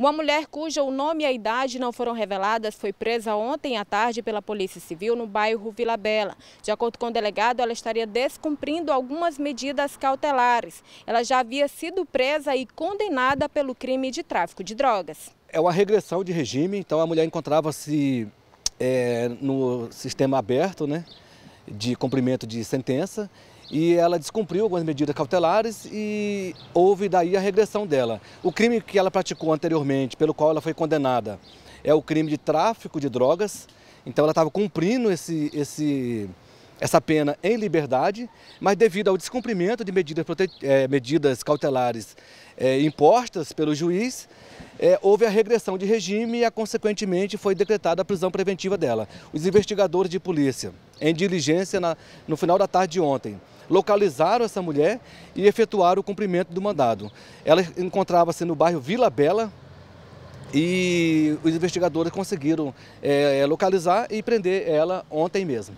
Uma mulher cujo nome e a idade não foram reveladas foi presa ontem à tarde pela Polícia Civil no bairro Vila Bela. De acordo com o delegado, ela estaria descumprindo algumas medidas cautelares. Ela já havia sido presa e condenada pelo crime de tráfico de drogas. É uma regressão de regime, então a mulher encontrava-se é, no sistema aberto, né? de cumprimento de sentença e ela descumpriu algumas medidas cautelares e houve daí a regressão dela. O crime que ela praticou anteriormente, pelo qual ela foi condenada, é o crime de tráfico de drogas. Então ela estava cumprindo esse, esse essa pena em liberdade, mas devido ao descumprimento de medidas, é, medidas cautelares é, impostas pelo juiz, é, houve a regressão de regime e, a, consequentemente, foi decretada a prisão preventiva dela. Os investigadores de polícia, em diligência na, no final da tarde de ontem, localizaram essa mulher e efetuaram o cumprimento do mandado. Ela encontrava-se no bairro Vila Bela, e os investigadores conseguiram é, localizar e prender ela ontem mesmo.